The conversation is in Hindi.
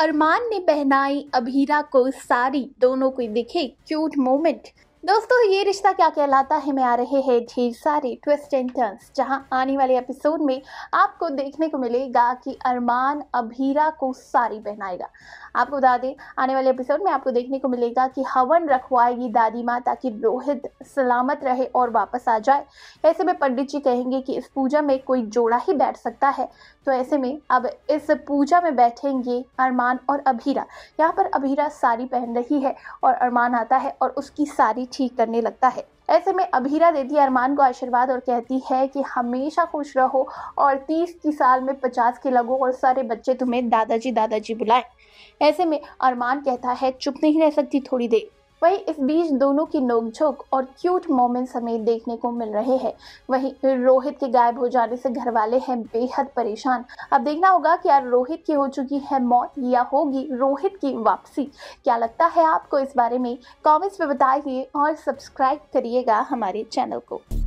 अरमान ने पहनाई अभीरा को साड़ी दोनों को दिखे क्यूट मोमेंट दोस्तों ये रिश्ता क्या कहलाता है मैं आ रहे हैं ढेर सारे ट्विस्ट एंड टर्न्स जहां आने वाले एपिसोड में आपको देखने को मिलेगा कि अरमान अभीरा को सारी पहनाएगा आपको बता दें आने वाले एपिसोड में आपको देखने को मिलेगा कि हवन रखवाएगी दादी माँ ताकि रोहित सलामत रहे और वापस आ जाए ऐसे में पंडित जी कहेंगे कि इस पूजा में कोई जोड़ा ही बैठ सकता है तो ऐसे में अब इस पूजा में बैठेंगे अरमान और अभीरा यहाँ पर अभीरा साड़ी पहन रही है और अरमान आता है और उसकी सारी ठीक करने लगता है ऐसे में अभीरा देती अरमान को आशीर्वाद और कहती है कि हमेशा खुश रहो और तीस की साल में पचास के लगो और सारे बच्चे तुम्हें दादाजी दादाजी बुलाएं ऐसे में अरमान कहता है चुप नहीं रह सकती थोड़ी देर वहीं इस बीच दोनों की नोकझोंक और क्यूट मोमेंट्स हमें देखने को मिल रहे हैं वहीं रोहित के गायब हो जाने से घर वाले हैं बेहद परेशान अब देखना होगा कि यार रोहित की हो चुकी है मौत या होगी रोहित की वापसी क्या लगता है आपको इस बारे में कॉमेंट्स में बताइए और सब्सक्राइब करिएगा हमारे चैनल को